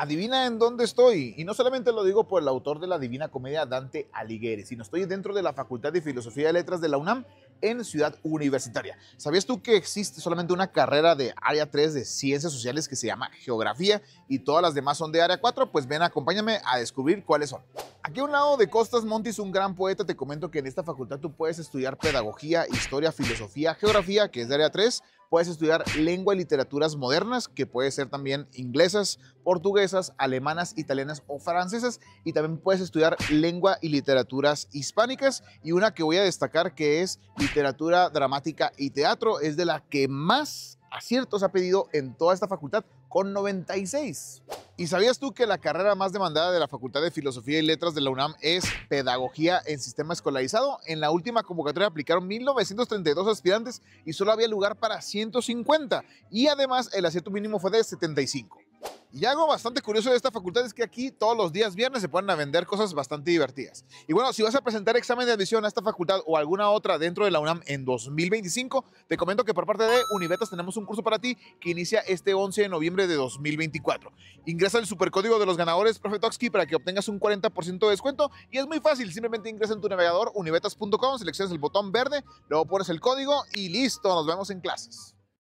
adivina en dónde estoy. Y no solamente lo digo por el autor de la Divina Comedia, Dante Alighieri, sino estoy dentro de la Facultad de Filosofía y Letras de la UNAM en Ciudad Universitaria. ¿Sabías tú que existe solamente una carrera de área 3 de ciencias sociales que se llama geografía y todas las demás son de área 4? Pues ven, acompáñame a descubrir cuáles son. Aquí a un lado de Costas Montis, un gran poeta, te comento que en esta facultad tú puedes estudiar pedagogía, historia, filosofía, geografía, que es de área 3, puedes estudiar lengua y literaturas modernas, que puede ser también inglesas, portuguesas, alemanas, italianas o francesas, y también puedes estudiar lengua y literaturas hispánicas, y una que voy a destacar que es literatura dramática y teatro, es de la que más aciertos ha pedido en toda esta facultad, con 96. ¿Y sabías tú que la carrera más demandada de la Facultad de Filosofía y Letras de la UNAM es Pedagogía en Sistema Escolarizado? En la última convocatoria aplicaron 1.932 aspirantes y solo había lugar para 150. Y además el asiento mínimo fue de 75. Y algo bastante curioso de esta facultad es que aquí todos los días viernes se pueden a vender cosas bastante divertidas. Y bueno, si vas a presentar examen de admisión a esta facultad o alguna otra dentro de la UNAM en 2025, te comento que por parte de Univetas tenemos un curso para ti que inicia este 11 de noviembre de 2024. Ingresa el supercódigo de los ganadores, profe para que obtengas un 40% de descuento y es muy fácil, simplemente ingresa en tu navegador univetas.com, seleccionas el botón verde, luego pones el código y listo, nos vemos en clases.